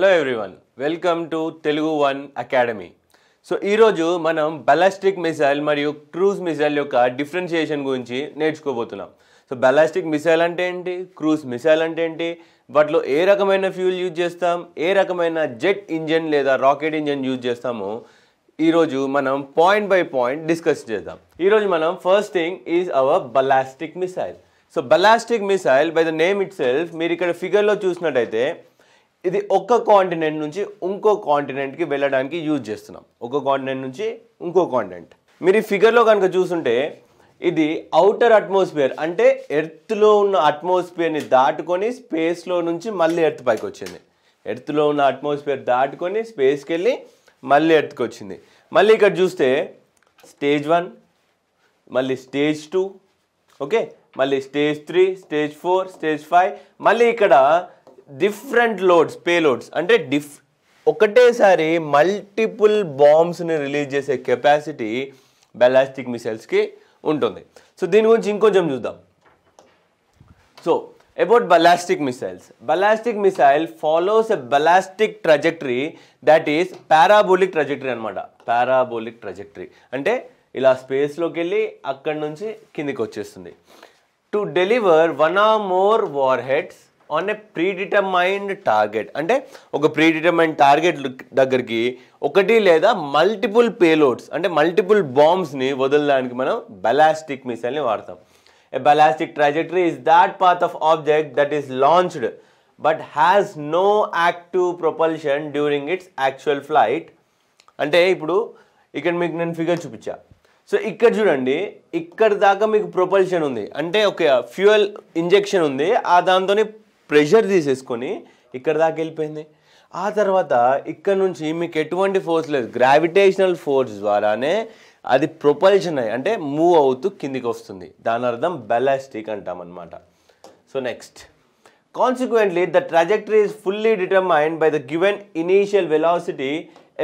Hello everyone welcome to Telugu one academy so ఈరోజు మనం ballistic missile మరియు క్రూజ్ మిసైల్ యొక్క డిఫరెన్షియేషన్ గురించి నేర్చుకోబోతున్నాం సో బెలాస్టిక్ మిసైల్ అంటే ఏంటి క్రూజ్ మిసైల్ అంటే ఏంటి వాటిలో ఏ రకమైన ఫ్యూల్ యూజ్ చేస్తాం ఏ రకమైన జెట్ ఇంజన్ లేదా రాకెట్ ఇంజన్ యూజ్ చేస్తామో ఈరోజు మనం పాయింట్ బై పాయింట్ డిస్కస్ చేద్దాం ఈరోజు మనం first thing is our ballistic missile so ballistic missile by the name itself మీరు ఇక్కడ ఫిగర్లో చూసినట్టయితే ఇది ఒక్క కాంటినెంట్ నుంచి ఇంకో కాంటినెంట్కి వెళ్ళడానికి యూజ్ చేస్తున్నాం ఒక కాంటినెంట్ నుంచి ఇంకో కాంటినెంట్ మీరు ఈ ఫిగర్లో కనుక చూసుంటే ఇది అవుటర్ అట్మాస్ఫియర్ అంటే ఎర్త్లో ఉన్న అట్మాస్ఫియర్ని దాటుకొని స్పేస్లో నుంచి మళ్ళీ ఎర్త్ పైకి వచ్చింది ఎర్త్లో ఉన్న అట్మాస్ఫియర్ దాటుకొని స్పేస్కి వెళ్ళి మళ్ళీ ఎర్త్కి వచ్చింది మళ్ళీ ఇక్కడ చూస్తే స్టేజ్ వన్ మళ్ళీ స్టేజ్ టూ ఓకే మళ్ళీ stage three stage four stage five మళ్ళీ ఇక్కడ డిఫరెంట్ లోడ్స్ పే లోడ్స్ అంటే డిఫ్ ఒకటేసారి మల్టిపుల్ బాంబ్స్ని రిలీజ్ చేసే కెపాసిటీ బెలాస్టిక్ మిసైల్స్కి ఉంటుంది సో దీని గురించి ఇంకొంచెం చూద్దాం so about ballistic missiles ballistic missile follows a ballistic trajectory that is parabolic trajectory అనమాట పారాబోలిక్ ట్రజెక్టరీ అంటే ఇలా స్పేస్లోకి వెళ్ళి అక్కడి నుంచి కిందికి వచ్చేస్తుంది to deliver one or more war heads on a predetermined target అంటే ఒక ప్రీడిటర్మైన్డ్ టార్గెట్ దగ్గరికి ఒకటి లేదా మల్టిపుల్ పేలోడ్స్ అంటే మల్టిపుల్ బాంబ్స్ని వదలడానికి మనం బెలాస్టిక్ మిసైల్ని వాడతాం a ballistic trajectory is that path of object that is launched but has no active propulsion during its actual flight అంటే ఇప్పుడు ఇక్కడ మీకు నేను ఫిగర్ చూపించా సో ఇక్కడ చూడండి ఇక్కడ దాకా మీకు ప్రొపల్షన్ ఉంది అంటే ఒక ఫ్యూయల్ ఇంజెక్షన్ ఉంది ఆ దాంతో ప్రెషర్ తీసేసుకొని ఇక్కడ దాకా వెళ్ళిపోయింది ఆ తర్వాత ఇక్కడ నుంచి మీకు ఎటువంటి ఫోర్స్ లేదు గ్రావిటేషనల్ ఫోర్స్ ద్వారానే అది ప్రొపల్షన్ అయ్యి అంటే మూవ్ అవుతూ కిందికి వస్తుంది దాని అర్థం బెలాస్టిక్ అనమాట so next consequently the trajectory is fully determine by the given initial velocity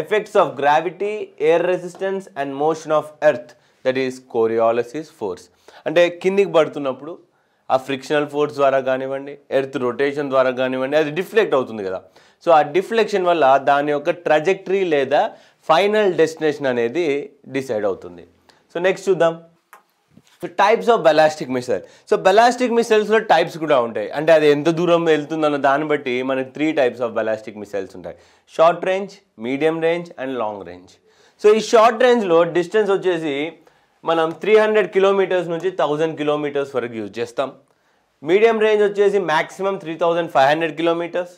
effects of gravity air resistance and motion of earth that is Coriolis force అంటే కిందికి పడుతున్నప్పుడు ఆ ఫ్రిక్షనల్ ఫోర్స్ ద్వారా కానివ్వండి ఎర్త్ రొటేషన్ ద్వారా కానివ్వండి అది డిఫ్లెక్ట్ అవుతుంది కదా సో ఆ డిఫ్లెక్షన్ వల్ల దాని యొక్క ట్రజెక్టరీ లేదా ఫైనల్ డెస్టినేషన్ అనేది డిసైడ్ అవుతుంది సో నెక్స్ట్ చూద్దాం so types of ballistic missile so ballistic మిసైల్స్లో టైప్స్ కూడా ఉంటాయి అంటే అది ఎంత దూరం వెళ్తుందన్న దాన్ని బట్టి మనకి three types of ballistic missiles ఉంటాయి short range medium range and long range so ఈ షార్ట్ రేంజ్లో డిస్టెన్స్ వచ్చేసి మనం త్రీ హండ్రెడ్ కిలోమీటర్స్ నుంచి థౌజండ్ కిలోమీటర్స్ వరకు యూజ్ చేస్తాం మీడియం రేంజ్ వచ్చేసి maximum three thousand five hundred kilometres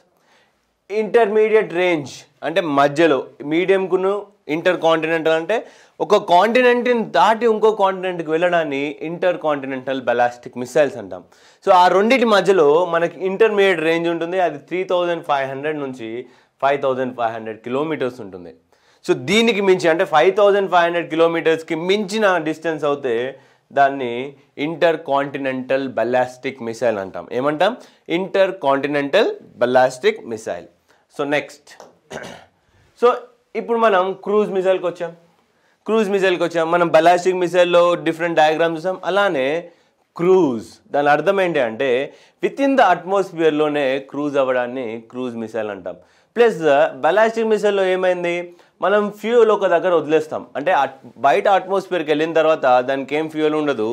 intermediate range అంటే మధ్యలో మీడియంకును ఇంటర్ కాంటినెంటల్ అంటే ఒక కాంటినెంట్ని దాటి ఇంకో కాంటినెంట్కి వెళ్ళడాన్ని ఇంటర్ కాంటినెంటల్ బెలాస్టిక్ మిసైల్స్ అంటాం సో ఆ రెండింటి మధ్యలో మనకి ఇంటర్మీడియట్ రేంజ్ ఉంటుంది అది త్రీ థౌజండ్ ఫైవ్ హండ్రెడ్ నుంచి five thousand five hundred kilometres ఉంటుంది సో దీనికి మించి అంటే ఫైవ్ థౌజండ్ ఫైవ్ హండ్రెడ్ కిలోమీటర్స్కి మించిన డిస్టెన్స్ అవుతే దాన్ని ఇంటర్ కాంటినెంటల్ బలాస్టిక్ మిసైల్ అంటాం ఏమంటాం inter continental ballistic missile so next so ఇప్పుడు మనం క్రూజ్ మిసైల్కి వచ్చాం క్రూజ్ మిసైల్కి వచ్చాం మనం బలాస్టిక్ మిసైల్లో డిఫరెంట్ డయాగ్రామ్స్ చూసాం అలానే క్రూజ్ దాని అర్థం ఏంటి అంటే విత్ ఇన్ ద అట్మాస్ఫియర్లోనే క్రూజ్ అవ్వడాన్ని క్రూజ్ మిసైల్ అంటాం ప్లస్ బలాస్టిక్ మిసైల్లో ఏమైంది మనం ఫ్యూయల్ ఒక దగ్గర వదిలేస్తాం అంటే బయట అట్మాస్ఫియర్కి వెళ్ళిన తర్వాత దానికి ఏం ఫ్యూయల్ ఉండదు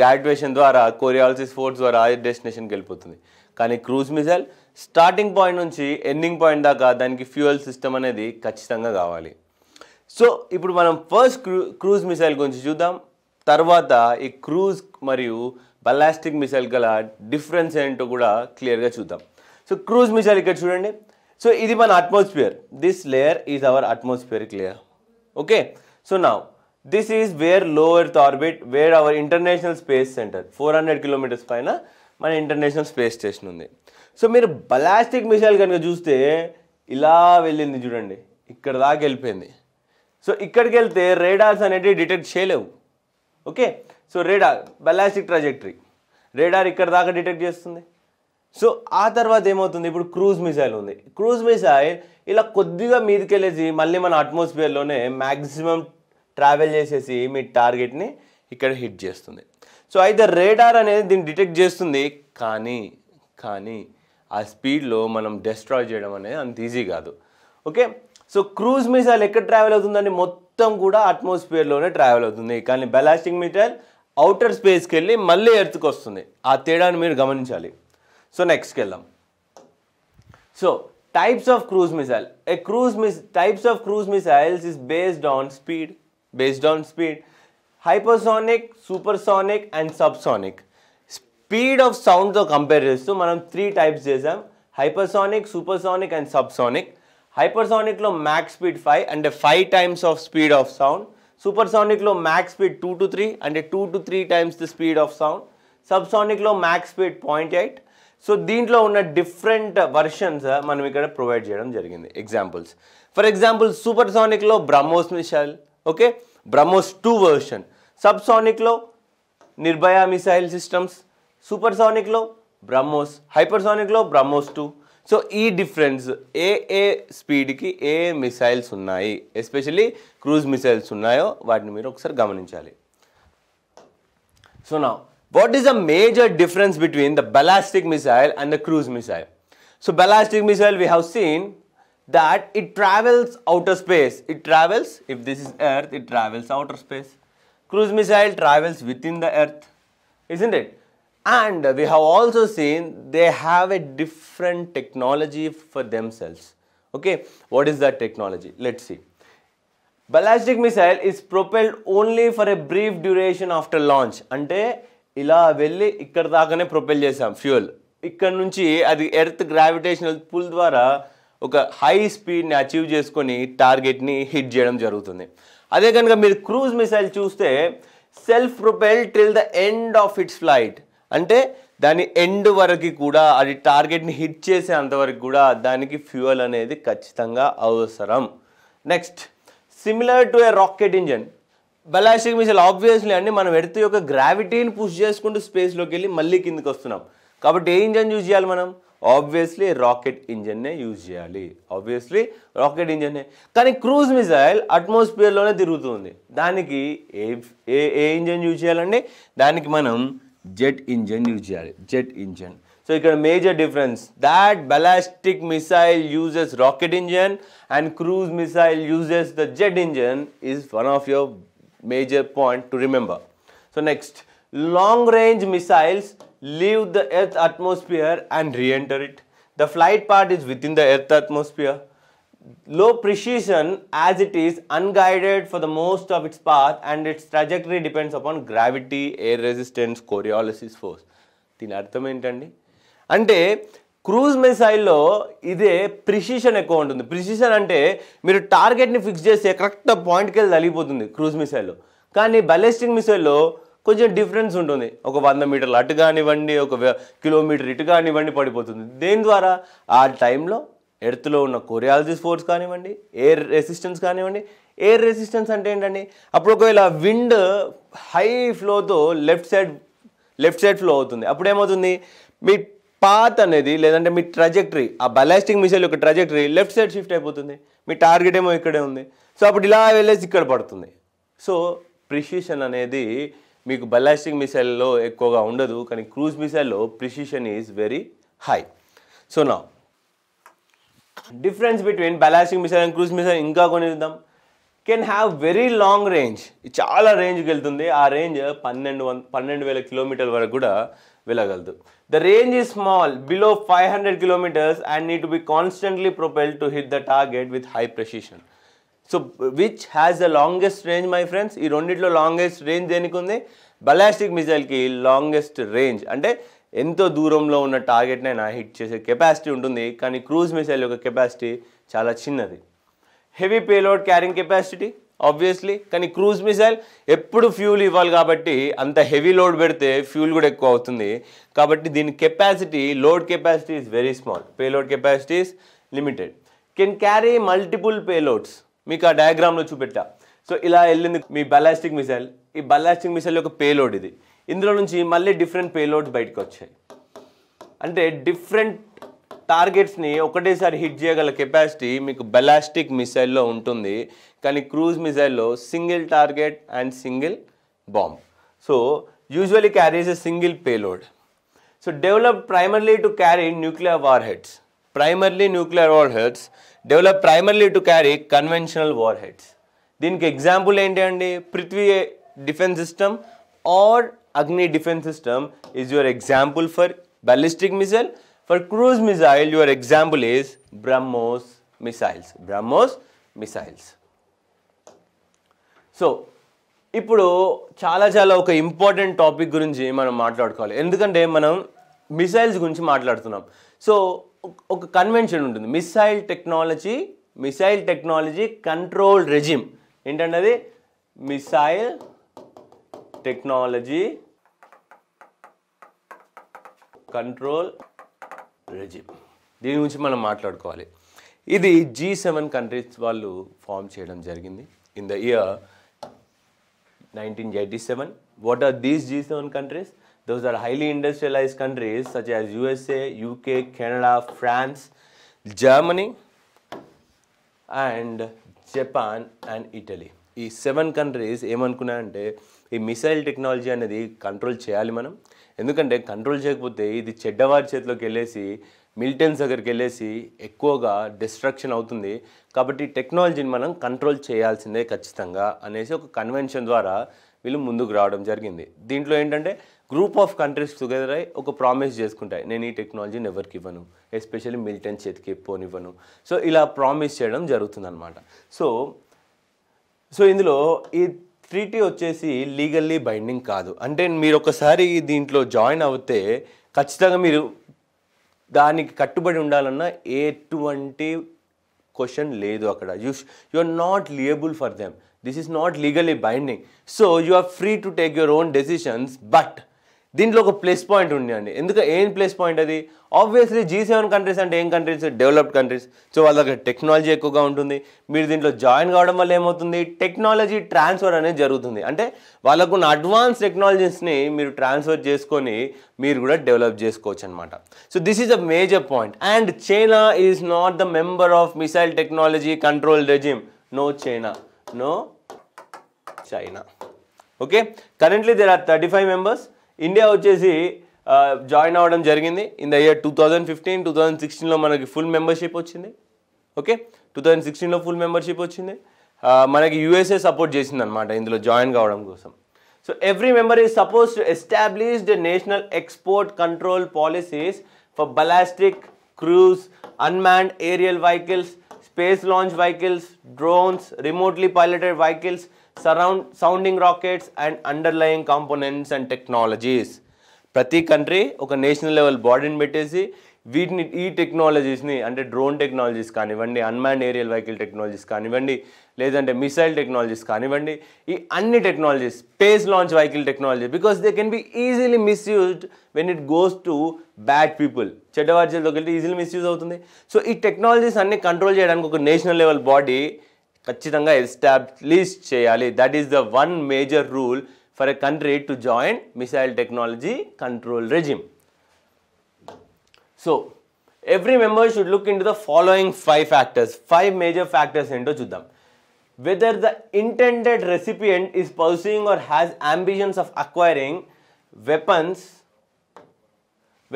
గ్రాడ్యుయేషన్ ద్వారా కోరియాలసిస్ ఫోర్స్ ద్వారా డెస్టినేషన్కి వెళ్ళిపోతుంది కానీ క్రూజ్ మిసైల్ స్టార్టింగ్ పాయింట్ నుంచి ఎండింగ్ పాయింట్ దాకా దానికి ఫ్యూయల్ సిస్టమ్ అనేది ఖచ్చితంగా కావాలి సో ఇప్పుడు మనం ఫస్ట్ క్రూ క్రూజ్ మిసైల్ గురించి చూద్దాం తర్వాత ఈ క్రూజ్ మరియు బలాస్టిక్ మిసైల్ గల డిఫరెన్స్ ఏంటో కూడా క్లియర్గా చూద్దాం సో క్రూజ్ మిసైల్ ఇక్కడ చూడండి సో ఇది మన atmosphere this layer is our atmosphere clear okay so నా this is where low earth orbit where our international space centre four hundred kilometres పైన మన ఇంటర్నేషనల్ స్పేస్ స్టేషన్ ఉంది సో మీరు ballistic missile కనుక చూస్తే ఇలా వెళ్ళింది చూడండి ఇక్కడ దాకా వెళ్ళిపోయింది సో ఇక్కడికి వెళ్తే రేడార్స్ అనేటివి డిటెక్ట్ చేయలేవు okay so radar ballistic trajectory radar ఇక్కడ దాకా డిటెక్ట్ చేస్తుంది సో ఆ తర్వాత ఏమవుతుంది ఇప్పుడు క్రూజ్ మిసైల్ ఉంది క్రూజ్ మిసైల్ ఇలా కొద్దిగా మీదకెళ్ళేసి మళ్ళీ మన అట్మాస్ఫియర్లోనే మ్యాక్సిమం ట్రావెల్ చేసేసి మీ టార్గెట్ని ఇక్కడ హిట్ చేస్తుంది సో అయితే రేడార్ అనేది దీన్ని డిటెక్ట్ చేస్తుంది కానీ కానీ ఆ స్పీడ్లో మనం డెస్ట్రాయ్ చేయడం అనేది అంత ఈజీ కాదు ఓకే సో క్రూజ్ మిసైల్ ఎక్కడ ట్రావెల్ అవుతుందని మొత్తం కూడా అట్మాస్ఫియర్లోనే ట్రావెల్ అవుతుంది కానీ బెలాస్టిక్ మిసైల్ అవుటర్ స్పేస్కి వెళ్ళి మళ్ళీ ఎర్త్కి వస్తుంది ఆ తేడాను మీరు గమనించాలి సో నెక్స్ట్కి వెళ్దాం so types of cruise missile a cruise miss types of cruise missiles is based on speed based on speed hypersonic supersonic and subsonic speed of సౌండ్తో కంపేర్ చేస్తూ మనం త్రీ టైప్స్ చేసాం హైపర్సోనిక్ సూపర్సోనిక్ అండ్ సబ్సోనిక్ హైపర్సోనిక్లో max speed five అంటే five times of speed of sound సూపర్సానిక్లో max speed two to three అంటే two to three times the speed of sound సబ్సానిక్లో max speed point eight so దీంట్లో ఉన్న different versions uh, మనం ఇక్కడ provide చేయడం జరిగింది ఎగ్జాంపుల్స్ ఫర్ ఎగ్జాంపుల్ సూపర్సానిక్లో BrahMos missile okay BrahMos two version సబ్సానిక్లో నిర్భయ మిసైల్ సిస్టమ్స్ సూపర్సానిక్లో బ్రహ్మోస్ హైపర్సానిక్లో BrahMos two So, e difference a a speed ki AA missiles unnai, especially cruise missile missiles unnai, what government chale. So, now what is the major difference between the ballistic missile and the cruise missile? So, ballistic missile we have seen that it travels outer space. It travels, if this is earth, it travels outer space. Cruise missile travels within the earth, isn't it? And we we also seen they have a different technology for them themselves. Okay what is that technology Let's see. Ballistic missile is propelled only for a brief duration after launch అంటే ఇలా వెళ్ళి ఇక్కడ దాకానే propel చేసాం fuel ఇక్కడ నుంచి అది earth gravitational pull ద్వారా ఒక హై స్పీడ్ని అచీవ్ చేసుకొని టార్గెట్ని హిట్ చేయడం జరుగుతుంది అదే కనుక మీరు క్రూజ్ మిసైల్ చూస్తే self propel till the end of its flight అంటే దాని ఎండ్ వరకు కూడా అది టార్గెట్ని హిట్ చేసే అంతవరకు కూడా దానికి ఫ్యూయల్ అనేది ఖచ్చితంగా అవసరం next similar to a rocket engine ballistic missile obviously అండి మనం ఎడితే యొక్క గ్రావిటీని పుష్ చేసుకుంటూ స్పేస్లోకి వెళ్ళి మళ్ళీ కిందికి వస్తున్నాం కాబట్టి ఏ ఇంజన్ యూజ్ చేయాలి మనం ఆబ్వియస్లీ రాకెట్ ఇంజన్నే యూజ్ చేయాలి ఆబ్వియస్లీ రాకెట్ ఇంజన్నే కానీ క్రూజ్ మిసైల్ అట్మాస్ఫియర్లోనే తిరుగుతుంది దానికి ఏ ఏ ఇంజన్ యూజ్ చేయాలండి దానికి మనం jet engine usually, jet engine. So you can major difference that ballistic missile uses rocket engine and cruise missile uses the jet engine is one of your major point to remember. So next, long range missiles leave the earth atmosphere and re-enter it. The flight part is within the earth atmosphere. low precision as it is unguided for the most of its path and its trajectory depends upon gravity, air resistance, coriolis force. దీని అర్థం ఏంటండి అంటే cruise మిసైల్లో ఇదే precision ఎక్కువ ఉంటుంది precision అంటే మీరు టార్గెట్ని fix చేస్తే కరెక్ట్ పాయింట్కి వెళ్ళి తగిలిపోతుంది క్రూజ్ మిసైల్లో కానీ బలిస్టిక్ మిసైల్లో కొంచెం డిఫరెన్స్ ఉంటుంది ఒక వంద మీటర్లు అటు కానివ్వండి ఒక కిలోమీటర్ ఇటు కానివ్వండి పడిపోతుంది దేని ద్వారా ఆ టైంలో ఎర్త్లో ఉన్న కొరియాలజిస్ ఫోర్స్ కానివ్వండి ఎయిర్ రెసిస్టెన్స్ కానివ్వండి ఎయిర్ రెసిస్టెన్స్ అంటే ఏంటండి అప్పుడు ఒకవేళ విండ్ హై ఫ్లోతో left side left side flow అవుతుంది అప్పుడు ఏమవుతుంది మీ పాత్ అనేది లేదంటే మీ ట్రజెక్టరీ ఆ బలాస్టిక్ మిసైల్ యొక్క ట్రజెక్టరీ లెఫ్ట్ సైడ్ షిఫ్ట్ అయిపోతుంది మీ టార్గెట్ ఏమో ఇక్కడే ఉంది సో అప్పుడు ఇలా వెళ్ళేసి ఇక్కడ పడుతుంది సో ప్రిసిషన్ అనేది మీకు బలాస్టిక్ మిసైల్లో ఎక్కువగా ఉండదు కానీ క్రూజ్ మిసైల్లో precision is very high so నా difference between ballistic missile and cruise missile ఇంకా కొన్ని చూద్దాం can have very long range చాలా రేంజ్కి వెళ్తుంది ఆ రేంజ్ పన్నెండు వన్ పన్నెండు వేల కిలోమీటర్ల వరకు కూడా వెళ్ళగలదు the range is small below five hundred kilometers and need to be constantly propel to hit the target with high precision so which has the longest range my friends ఈ రెండిట్లో longest range దేనికి ఉంది ballistic మిజైల్కి longest range అంటే ఎంతో దూరంలో ఉన్న టార్గెట్ని ఆయన hit చేసే కెపాసిటీ ఉంటుంది కానీ క్రూజ్ మిసైల్ యొక్క కెపాసిటీ చాలా చిన్నది heavy payload carrying capacity obviously కానీ క్రూజ్ మిసైల్ ఎప్పుడు ఫ్యూల్ ఇవ్వాలి కాబట్టి అంత హెవీ లోడ్ పెడితే ఫ్యూల్ కూడా ఎక్కువ అవుతుంది కాబట్టి దీని capacity load capacity is very small payload capacity is limited can carry multiple payloads మీకు ఆ డయాగ్రామ్లో చూపెట్టా సో ఇలా వెళ్ళింది మీ బలాస్టిక్ మిసైల్ ఈ బలాస్టిక్ మిసైల్ యొక్క పేలోడ్ ఇది ఇందులో నుంచి మళ్ళీ డిఫరెంట్ పేలోడ్స్ బయటకు వచ్చాయి అంటే డిఫరెంట్ టార్గెట్స్ని ఒకటేసారి హిట్ చేయగల కెపాసిటీ మీకు బెలాస్టిక్ మిసైల్లో ఉంటుంది కానీ క్రూజ్ మిసైల్లో single target and single bomb so usually carries a single payload so develop primarily to carry nuclear warheads primarily nuclear warheads develop primarily to carry conventional warheads దీనికి example ఏంటి అండి Prithvi defense system or Agni defense system is your example for ballistic missile. For cruise missile, your example is BrahMos missiles. BrahMos missiles. So ఇప్పుడు చాలా చాలా ఒక important topic గురించి మనం మాట్లాడుకోవాలి ఎందుకంటే మనం మిసైల్స్ గురించి మాట్లాడుతున్నాం సో ఒక కన్వెన్షన్ ఉంటుంది missile technology missile technology control regime ఏంటంటే మిసైల్ టెక్నాలజీ కంట్రోల్ రెజిమ్ దీని గురించి మనం మాట్లాడుకోవాలి ఇది జీ సెవెన్ కంట్రీస్ వాళ్ళు ఫామ్ చేయడం జరిగింది in the year nineteen eighty seven what are these G seven countries those are highly industrialize countries such as USA UK Canada France Germany and Japan and Italy ఈ seven countries ఏమనుకున్నాయంటే అంటే ఈ missile technology అనేది control చేయాలి మనం ఎందుకంటే control చేయకపోతే ఇది చెడ్డవారి చేతిలోకి వెళ్ళేసి మిలిటెన్స్ దగ్గరికి వెళ్ళేసి ఎక్కువగా డిస్ట్రక్షన్ అవుతుంది కాబట్టి టెక్నాలజీని మనం కంట్రోల్ చేయాల్సిందే ఖచ్చితంగా అనేసి ఒక కన్వెన్షన్ ద్వారా వీళ్ళు ముందుకు రావడం జరిగింది దీంట్లో ఏంటంటే గ్రూప్ ఆఫ్ కంట్రీస్ టుగెదర్ అయ్యి ఒక ప్రామిస్ చేసుకుంటాయి నేను ఈ టెక్నాలజీని ఎవరికి ఇవ్వను ఎస్పెషల్లీ మిలిటెంట్ చేతికి పోనివ్వను సో ఇలా ప్రామిస్ చేయడం జరుగుతుందన్నమాట సో సో ఇందులో ఈ ట్రీటీ వచ్చేసి లీగల్లీ బైండింగ్ కాదు అంటే మీరు ఒకసారి దీంట్లో జాయిన్ అవుతే ఖచ్చితంగా మీరు దానికి కట్టుబడి ఉండాలన్న ఎటువంటి క్వశ్చన్ లేదు అక్కడ you you are not liable for them this is not legally binding so you are free to take your own decisions but దీంట్లో ఒక ప్లస్ పాయింట్ ఉండండి ఎందుకు ఏం ప్లస్ పాయింట్ అది ఆబ్వియస్లీ జీ సెవెన్ కంట్రీస్ అంటే ఏం కంట్రీస్ డెవలప్డ్ కంట్రీస్ సో వాళ్ళ దగ్గర టెక్నాలజీ ఎక్కువగా ఉంటుంది మీరు దీంట్లో జాయిన్ కావడం వల్ల ఏమవుతుంది టెక్నాలజీ ట్రాన్స్ఫర్ అనేది జరుగుతుంది అంటే వాళ్ళకు ఉన్న అడ్వాన్స్ టెక్నాలజీస్ని మీరు ట్రాన్స్ఫర్ చేసుకొని మీరు కూడా డెవలప్ చేసుకోవచ్చు అనమాట so this is a major point and China is not the member of missile technology control regime no China no China okay currently there are thirty five members India వచ్చేసి join అవ్వడం జరిగింది in the year two thousand fifteen two thousand సిక్స్టీన్లో మనకి full membership వచ్చింది okay two thousand సిక్స్టీన్లో full membership వచ్చింది మనకి USA support చేసింది అనమాట ఇందులో జాయిన్ కావడం కోసం so every member is suppose to established national export control policies for ballistic cruise unmanned aerial vehicles space launch vehicles drones remotely piloted vehicles surround sounding rockets and underlying components and technologies ప్రతి country ఒక national level బాడీని పెట్టేసి వీటిని ఈ టెక్నాలజీస్ని అంటే drone technologies కానివ్వండి అన్మాన్ aerial vehicle technologies కానివ్వండి లేదంటే మిసైల్ టెక్నాలజీస్ కానివ్వండి ఈ అన్ని technologies space launch vehicle technology because they can be easily misused when it goes to bad people చెడ్డవారి చేతిలోకి వెళ్తే ఈజీలీ మిస్యూజ్ అవుతుంది సో ఈ టెక్నాలజీస్ అన్ని కంట్రోల్ చేయడానికి ఒక నేషనల్ లెవెల్ బాడీ ఖచ్చితంగా ఎస్టాబ్లిష్ చేయాలి that is the one major rule for a country to join missile technology control regime so every member should look into the following five factors five major factors ఏంటో చూద్దాం whether the intended recipient is pursuing or has ambitions of acquiring weapons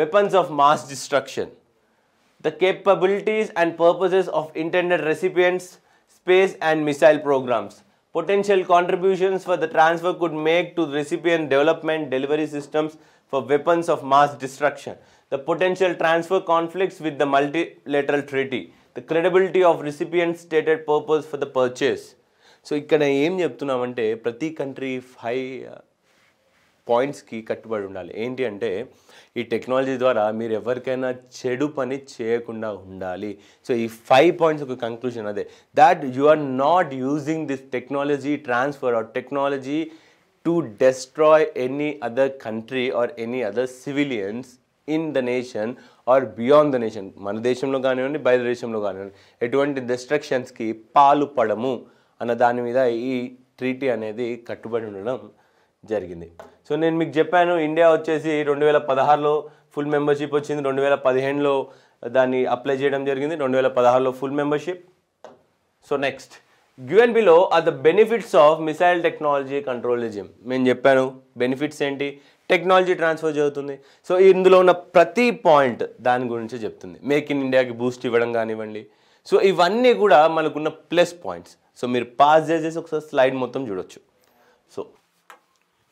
weapons of mass destruction the capabilities and purposes of intended recipients space and missile programs. Potential contributions for the transfer could make to recipient development delivery systems for weapons of mass destruction. The potential transfer conflicts with the multilateral treaty. The credibility of recipient's stated purpose for the purchase. So ఇక్కడ ఏం చెప్తున్నామంటే ప్రతి country five పాయింట్స్కి కట్టుబడి ఉండాలి ఏంటి అంటే ఈ technology ద్వారా మీరు ఎవరికైనా చెడు పని చేయకుండా ఉండాలి సో ఈ ఫైవ్ పాయింట్స్ ఒక కంక్లూషన్ అదే that you are not using this technology transfer or technology to destroy any other country or any other civilians in the nation or beyond the nation మన దేశంలో కానివ్వండి బయట దేశంలో కానివ్వండి ఎటువంటి డిస్ట్రక్షన్స్కి పాలు పడము అన్న దాని మీద ఈ ట్రీటీ అనేది కట్టుబడి ఉండడం జరిగింది సో నేను మీకు చెప్పాను ఇండియా వచ్చేసి రెండు వేల పదహారులో ఫుల్ మెంబర్షిప్ వచ్చింది రెండు వేల పదిహేనులో దాన్ని అప్లై చేయడం జరిగింది రెండు వేల పదహారులో full membership so next given below are the benefits of missile technology control regime నేను చెప్పాను బెనిఫిట్స్ ఏంటి టెక్నాలజీ ట్రాన్స్ఫర్ జరుగుతుంది సో ఇందులో ఉన్న ప్రతి పాయింట్ దాని గురించి చెప్తుంది మేక్ ఇన్ ఇండియాకి బూస్ట్ ఇవ్వడం కానివ్వండి సో ఇవన్నీ కూడా మనకున్న ప్లస్ పాయింట్స్ సో మీరు పాస్ చేసేసి ఒకసారి స్లైడ్ మొత్తం చూడొచ్చు సో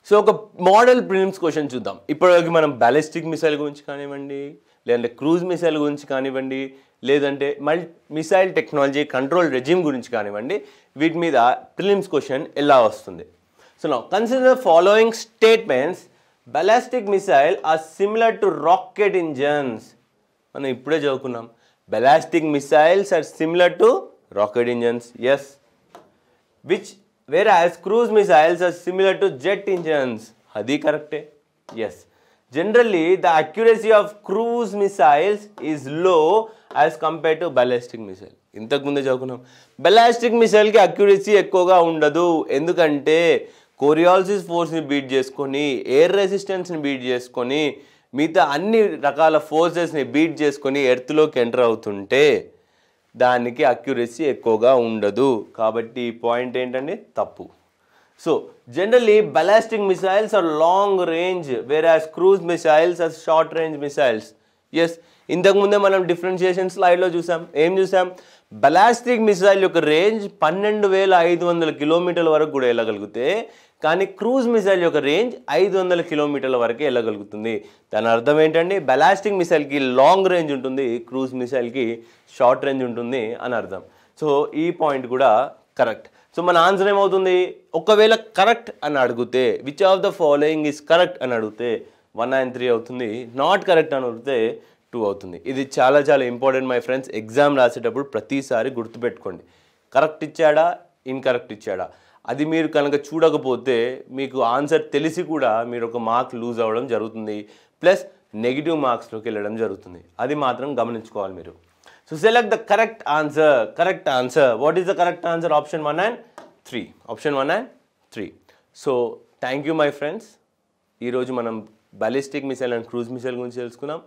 సో ఒక మోడల్ ప్రిలిమ్స్ క్వశ్చన్ చూద్దాం ఇప్పటివరకు మనం బ్యాలిస్టిక్ మిసైల్ గురించి కానివ్వండి లేదంటే క్రూజ్ మిసైల్ గురించి కానివ్వండి లేదంటే మల్ మిసైల్ టెక్నాలజీ కంట్రోల్ రెజ్యూమ్ గురించి కానివ్వండి వీటి మీద ప్రిలిమ్స్ క్వశ్చన్ ఎలా వస్తుంది సో నా consider following statements ballistic missile are similar to rocket engines మనం ఇప్పుడే చదువుకున్నాం ballistic missiles are similar to rocket engines yes which whereas cruise missiles are similar to jet engines. Hadi correcte? Yes. Generally, the accuracy of cruise missiles is low as compared to ballistic missile. ఇంతకుముందే చదువుకున్నాం ballistic మిసైల్కి accuracy ఎక్కువగా ఉండదు ఎందుకంటే కొరియాలసిస్ ఫోర్స్ని beat చేసుకొని ఎయిర్ రెసిస్టెన్స్ని బీట్ చేసుకొని మిగతా అన్ని రకాల ఫోర్సెస్ని బీట్ చేసుకొని ఎర్త్లోకి ఎంటర్ అవుతుంటే దానికి అక్యురసీ ఎక్కువగా ఉండదు కాబట్టి పాయింట్ ఏంటండి తప్పు so generally ballistic missiles are long range whereas cruise missiles are short range missiles yes ఇంతకుముందే మనం డిఫరెన్షియేషన్ స్లైడ్లో చూసాం ఏం చూసాం బలాస్టిక్ మిసైల్ యొక్క రేంజ్ పన్నెండు వేల ఐదు వందల కిలోమీటర్ల వరకు కూడా వెళ్ళగలిగితే కానీ క్రూజ్ మిసైల్ యొక్క రేంజ్ ఐదు వందల కిలోమీటర్ల వరకే వెళ్ళగలుగుతుంది దాని అర్థం ఏంటండి బెలాస్టిక్ మిసైల్కి లాంగ్ రేంజ్ ఉంటుంది క్రూజ్ మిసైల్కి షార్ట్ రేంజ్ ఉంటుంది అని అర్థం సో ఈ పాయింట్ కూడా కరెక్ట్ సో మన ఆన్సర్ ఏమవుతుంది ఒకవేళ కరెక్ట్ అని అడిగితే which of the following is correct అని అడిగితే వన్ నైన్ త్రీ అవుతుంది నాట్ కరెక్ట్ అని అడిగితే టూ అవుతుంది ఇది చాలా చాలా ఇంపార్టెంట్ మై ఫ్రెండ్స్ ఎగ్జామ్ రాసేటప్పుడు ప్రతిసారి గుర్తుపెట్టుకోండి కరెక్ట్ ఇచ్చాడా ఇన్కరెక్ట్ ఇచ్చాడా అది మీరు కనుక చూడకపోతే మీకు ఆన్సర్ తెలిసి కూడా మీరు ఒక మార్క్ లూజ్ అవ్వడం జరుగుతుంది ప్లస్ నెగిటివ్ మార్క్స్లోకి వెళ్ళడం జరుగుతుంది అది మాత్రం గమనించుకోవాలి మీరు so select the correct answer correct answer what is the correct answer option one and three option one and three so thank you my friends ఈరోజు మనం ballistic missile and cruise missile గురించి తెలుసుకున్నాం